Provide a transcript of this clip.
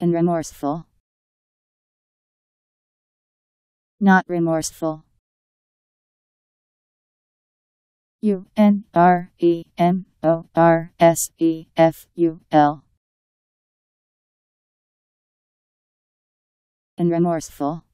and remorseful. Not remorseful. U N R E M O R S E F U L. And remorseful.